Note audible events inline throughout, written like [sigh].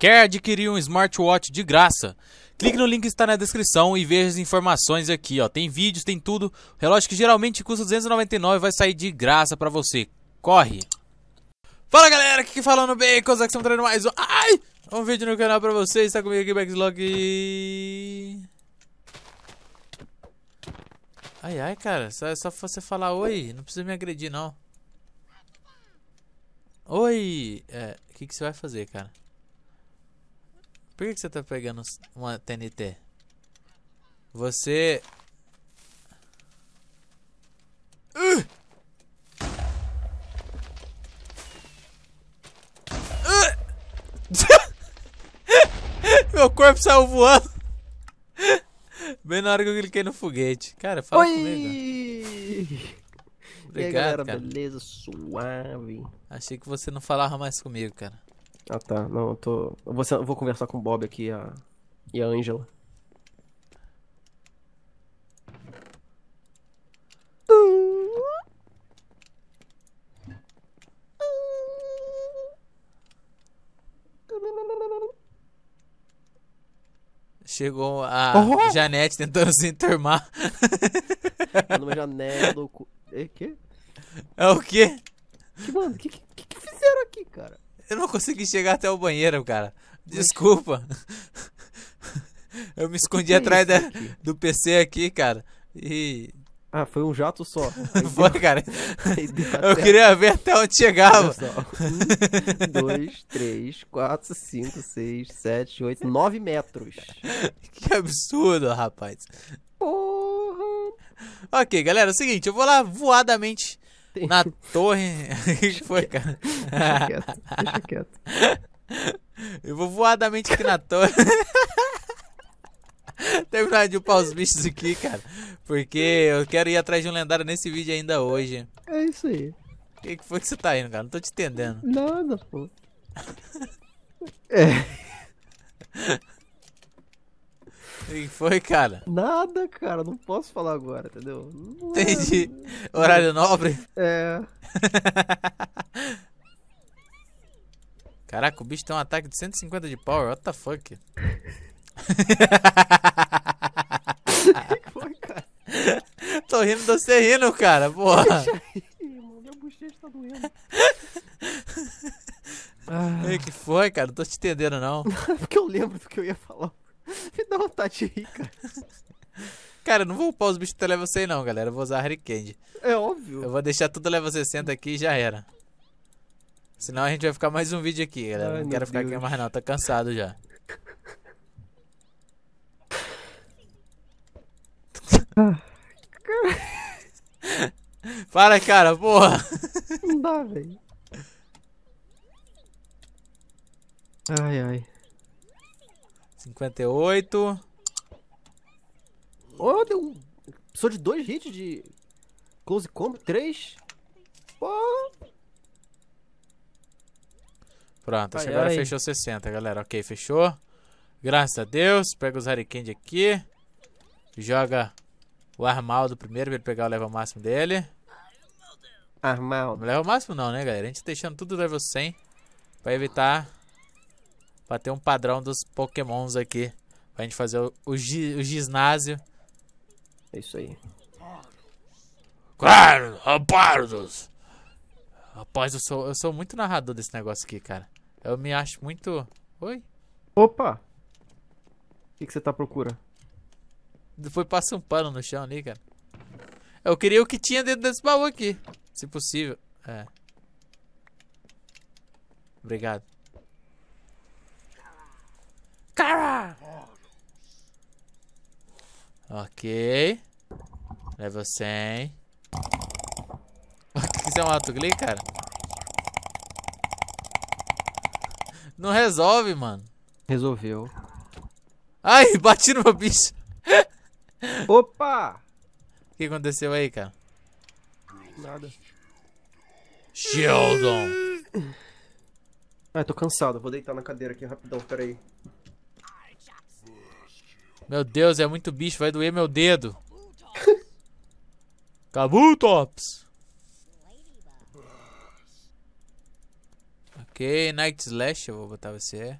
Quer adquirir um smartwatch de graça? Clique no link que está na descrição e veja as informações aqui, ó. Tem vídeos, tem tudo. O relógio que geralmente custa 299 vai sair de graça para você. Corre! Fala galera, aqui falando é bem, coisa que estão trazendo mais um. Ai! Um vídeo no canal pra vocês, Tá comigo aqui, Backslog. Ai ai, cara, só, é só você falar oi, não precisa me agredir não. Oi! É, o que, que você vai fazer, cara? Por que, que você tá pegando uma TNT? Você... Uh! [laughs] Uh! Meu corpo saiu voando. Bem na hora que eu cliquei no foguete. Cara, fala Oi! comigo. Obrigado, e aí, galera, cara. beleza? Suave. Achei que você não falava mais comigo, cara. Ah tá, não, eu tô. Eu vou, eu vou conversar com o Bob aqui a... e a Angela. Chegou a uhum. Janete tentando se enturmar. Tá [laughs] numa janela do. É, quê? É o quê? Que, mano, o que, que, que fizeram aqui, cara? Eu não consegui chegar até o banheiro, cara. Desculpa. [laughs] Eu me escondi é atrás da, do PC aqui, cara. E. Ah, foi um jato só. [laughs] foi, deu... cara. [laughs] Eu queria ver até onde chegava. Um, dois, três, quatro, cinco, seis, sete, oito, nove metros. Que absurdo, rapaz. Porra. Ok, galera, é o seguinte, eu vou lá voadamente tem... Na torre. [laughs] que foi, cara? Deixa quieto, deixa quieto. [laughs] Eu vou voadamente aqui na torre. [laughs] Terminar de upar os bichos aqui, cara. Porque eu quero ir atrás de um lendário nesse vídeo ainda hoje. É isso aí. O que, que foi que você tá indo, cara? Não tô te entendendo. Nada, pô. é. Quem foi, cara? Nada, cara. Não posso falar agora, entendeu? Não Entendi. Horário nobre? É. [laughs] Caraca, o bicho tem um ataque de 150 de power. What the fuck? que [laughs] [laughs] foi, cara? Tô rindo de você rindo, cara. Porra. Deixa aí, mano. Meu bochecha tá doendo. Ah. que foi, cara? Não tô te entendendo, não. Porque eu lembro do que eu ia falar. [laughs] Me dá vontade de rir, cara. Cara, eu não vou upar os bichos até level 100 não, galera. Eu vou usar Harry Candy. É óbvio. Eu vou deixar tudo level 60 aqui e já era. Senão a gente vai ficar mais um vídeo aqui, galera. Ai, não quero ficar Deus. aqui mais não, tô cansado já. Ah, Para, cara, porra. Não dá, velho. Ai, ai. 58. Oh, deu um. Sou de dois hits de close combo. Três. Oh. Pronto, acho que agora fechou 60, galera. Ok, fechou. Graças a Deus. Pega os Harikand aqui. Joga o Armal do primeiro pra ele pegar o level máximo dele. Armal. Não level máximo não, né, galera? A gente tá deixando tudo level 100 pra evitar Pra ter um padrão dos pokémons aqui. Pra gente fazer o, o, o ginásio. É isso aí. Claro, rapardos! Rapaz, eu sou, eu sou muito narrador desse negócio aqui, cara. Eu me acho muito... Oi? Opa! O que, que você tá procura? Depois passa um pano no chão ali, cara. Eu queria o que tinha dentro desse baú aqui. Se possível. É. Obrigado. Cara! Ok. Level 100. O que isso é um autoclick, cara? Não resolve, mano. Resolveu. Ai, [laughs] bati no meu bicho. Opa! O que aconteceu aí, cara? Nada. Sheldon! Ah, tô cansado. Vou deitar na cadeira aqui rapidão, peraí. Meu Deus, é muito bicho, vai doer meu dedo. Kabutops! Ok, Night Slash, eu vou botar você.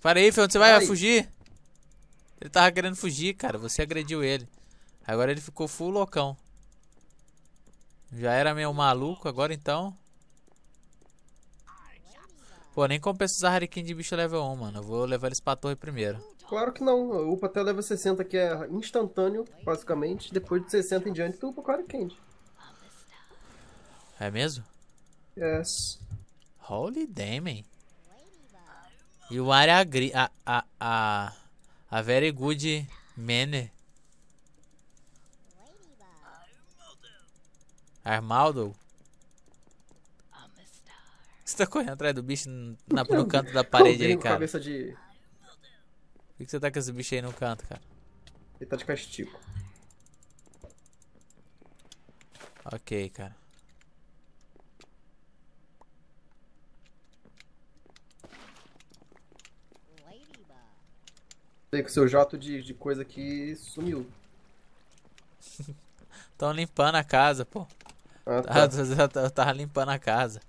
Para aí, Fê, onde você vai? Vai fugir? Ele tava querendo fugir, cara. Você agrediu ele. Agora ele ficou full loucão. Já era meio maluco, agora então... Pô, nem compensa usar Harikin de bicho level 1, mano. Eu vou levar eles pra torre primeiro. Claro que não. Upa até level 60, que é instantâneo, basicamente. Depois de 60 em diante, tu upa com quente. É mesmo? Yes. Holy damn, hein? o área a, a, a, a, a very good mene. Armaldo? Você tá correndo atrás do bicho na, no canto da [laughs] parede aí, cara. cabeça de por que você tá com esse bicho aí no canto, cara? Ele tá de castigo. Ok, cara. Sei que o seu jato de, de coisa que sumiu. [laughs] Tão limpando a casa, pô. Ah, tá. eu, eu, eu tava limpando a casa.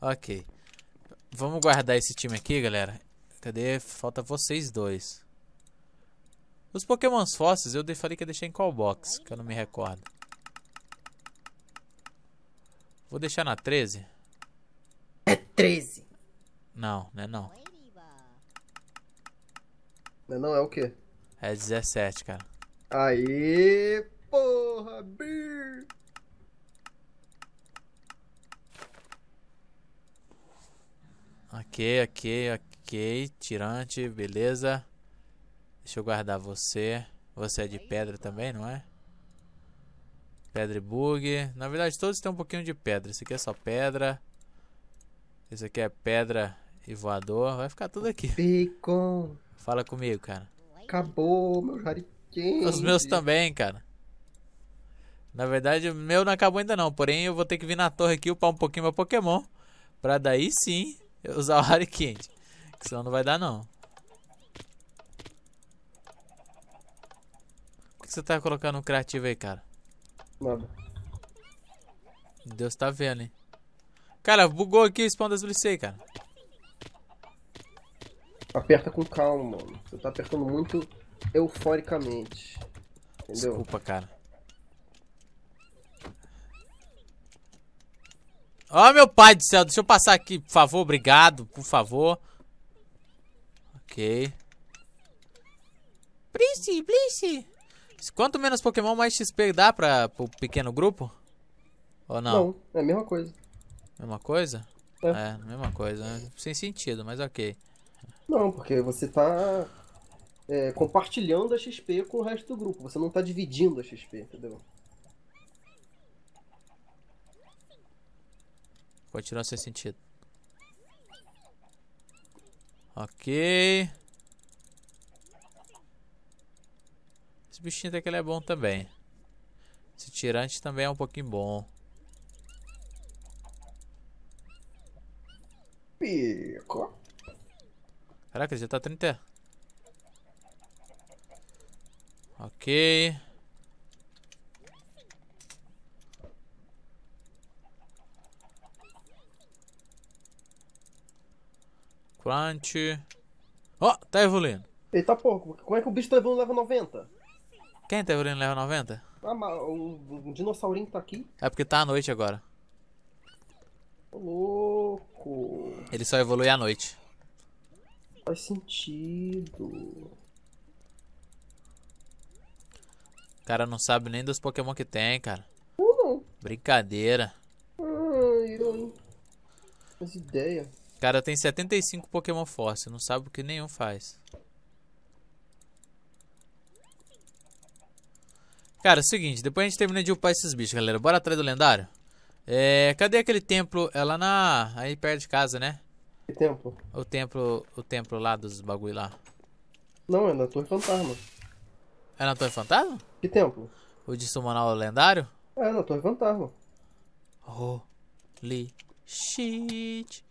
Ok. Vamos guardar esse time aqui, galera. Cadê? Falta vocês dois. Os pokémons fósseis eu falei que ia deixar em qual box, que eu não me recordo. Vou deixar na 13. É 13. Não, não é não. Não é não, é o quê? É 17, cara. Aí, porra, bicho. Ok, ok, ok. Tirante, beleza. Deixa eu guardar você. Você é de pedra também, não é? Pedra e bug. Na verdade, todos têm um pouquinho de pedra. Esse aqui é só pedra. Esse aqui é pedra e voador. Vai ficar tudo aqui. Bacon. Fala comigo, cara. Acabou, meu jariquinho. Os meus também, cara. Na verdade, o meu não acabou ainda não. Porém, eu vou ter que vir na torre aqui upar um pouquinho meu Pokémon. Pra daí sim usar o Hariken. Senão não vai dar, não. Por que você tá colocando um criativo aí, cara? Nada. Deus tá vendo, hein? Cara, bugou aqui o spawn das Blissey cara. Aperta com calma, mano. Você tá apertando muito euforicamente. Entendeu? Desculpa, cara. Ó, oh, meu pai do céu, deixa eu passar aqui, por favor, obrigado, por favor. Ok. Please, please. Quanto menos Pokémon, mais XP dá pra, pro pequeno grupo? Ou não? Não, é a mesma coisa. Mesma coisa? É, é mesma coisa. Né? Sem sentido, mas ok. Não, porque você tá é, compartilhando a XP com o resto do grupo. Você não tá dividindo a XP, entendeu? Continuar sem sentido. Ok. Esse bichinho até que ele é bom também. Esse tirante também é um pouquinho bom. Pico. Caraca, já tá 30. Ok. Crunch. Ó, oh, tá evoluindo. Eita tá porco, como é que o bicho tá evoluindo level 90? Quem tá evoluindo level 90? Ah, mas o, o dinossaurinho tá aqui. É porque tá à noite agora. louco. Ele só evolui à noite. Faz sentido. O cara não sabe nem dos Pokémon que tem, cara. Uhum. Brincadeira. Ah, eu... Faz ideia. O cara tem 75 Pokémon Force, não sabe o que nenhum faz. Cara, é o seguinte, depois a gente termina de upar esses bichos, galera. Bora atrás do lendário? É, cadê aquele templo? É lá na... aí perto de casa, né? Que templo? O templo, o templo lá dos bagulho lá. Não, é na Torre Fantasma. É na Torre Fantasma? Que templo? O de Summonal lendário? É, na Torre Fantasma. Holy shit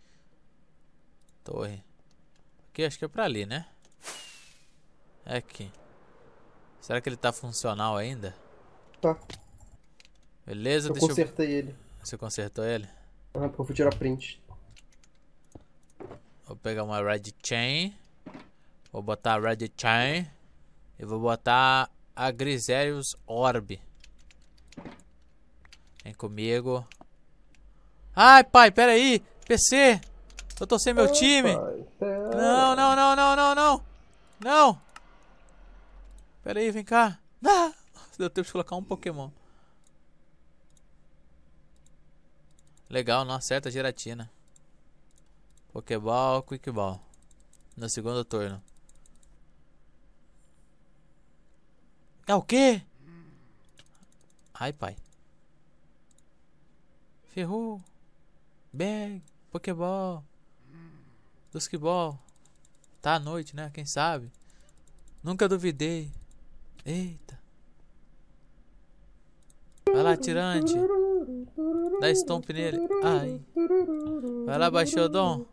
torre. Aqui, acho que é pra ali, né? É aqui. Será que ele tá funcional ainda? Tá. Beleza, eu deixa consertei eu... ele. Você consertou ele? Ah, eu vou tirar print. Vou pegar uma Red Chain. Vou botar a Red Chain. E vou botar a Griserius Orb. Vem comigo. Ai, pai, peraí. PC. Eu torcer meu time. Não, não, não, não, não, não. Não. Pera aí, vem cá. Nossa, Deu tempo de colocar um Pokémon. Legal, não acerta a geratina. Pokéball, Quickball. No segundo turno. É o quê? Ai, pai. Ferrou. Bag, Pokéball que esquibol. Tá à noite, né? Quem sabe? Nunca duvidei. Eita. Vai lá, tirante. Dá stomp nele. Ai. Vai lá, Baixodon.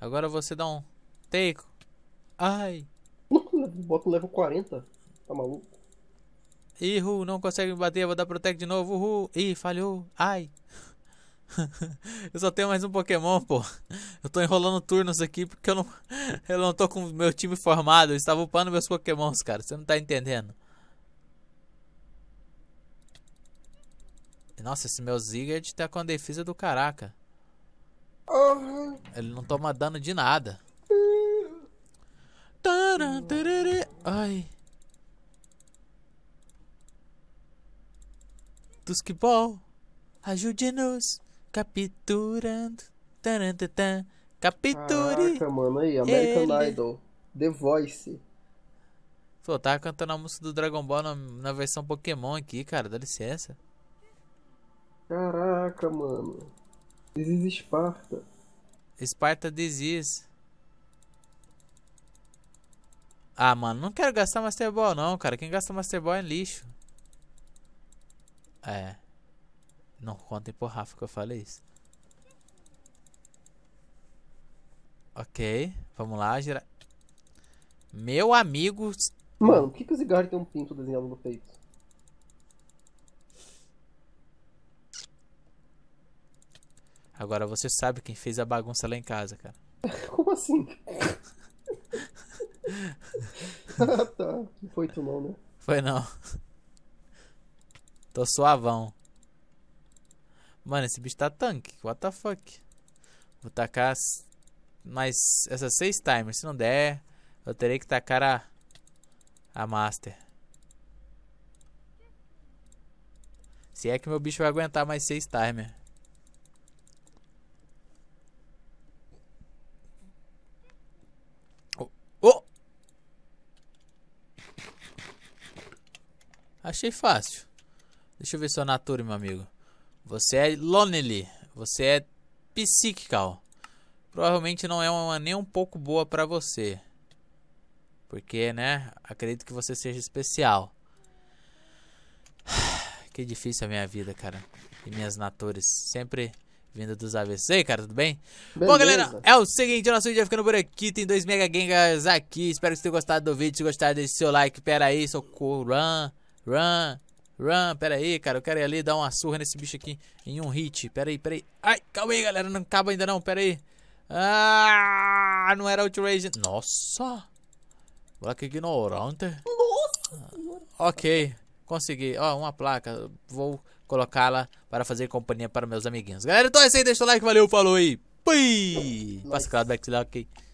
Agora você dá um take. Ai. Bota o level 40. Tá maluco? Erro, não consegue me bater, vou dar Protect de novo. Uhul. Ih, falhou. Ai. [laughs] eu só tenho mais um Pokémon, pô. Eu tô enrolando turnos aqui porque eu não, [laughs] eu não tô com meu time formado. Eu estava upando meus Pokémons, cara. Você não tá entendendo. Nossa, esse meu Ziggurat tá com a defesa do caraca. Ele não toma dano de nada. Ai. dos que Ajude-nos capturando. Tarantã, capture. Caraca, mano, aí, American ele. Idol. The Voice. Pô, tava cantando a música do Dragon Ball na, na versão Pokémon aqui, cara, dá licença. Caraca, mano. Sparta. Sparta Esparta Desis. Ah, mano, não quero gastar Master Ball não, cara. Quem gasta Master Ball é lixo. É. Não contem pro Rafa que eu falei isso. Ok, vamos lá, gera... Meu amigo. Mano, por que, que o Zigarro tem um pinto desenhado no peito? Agora você sabe quem fez a bagunça lá em casa, cara. [laughs] Como assim? ah, [laughs] [laughs] tá. Não foi tu não, né? Foi não. Tô suavão. Mano, esse bicho tá tanque. What the fuck? Vou tacar mais essas seis timers. Se não der, eu terei que tacar a, a Master. Se é que meu bicho vai aguentar mais seis timers. oh! oh! Achei fácil. Deixa eu ver sua é nature, meu amigo. Você é lonely. Você é psychical. Provavelmente não é uma nem um pouco boa para você. Porque, né? Acredito que você seja especial. [sighs] Que difícil a minha vida, cara. E minhas naturas. Sempre vindo dos AVC. cara, tudo bem? Beleza. Bom, galera, é o seguinte, o nosso vídeo vai ficando por aqui. Tem dois Mega Gengas aqui. Espero que vocês tenham gostado do vídeo. Se gostaram, deixe seu like. Pera aí, socorro. Run, run. Run, pera aí, cara. Eu quero ir ali dar uma surra nesse bicho aqui em um hit. Pera aí, pera aí. Ai, calma aí, galera. Não acaba ainda não, pera aí. Ah, não era Outrage. Nossa. Black ignorante. Nossa. Ok, consegui. Ó, uma placa. Vou colocá-la para fazer companhia para meus amiguinhos. Galera, então é isso aí. Deixa o like, valeu, falou aí. Pui! Nice. Passado, back to ok.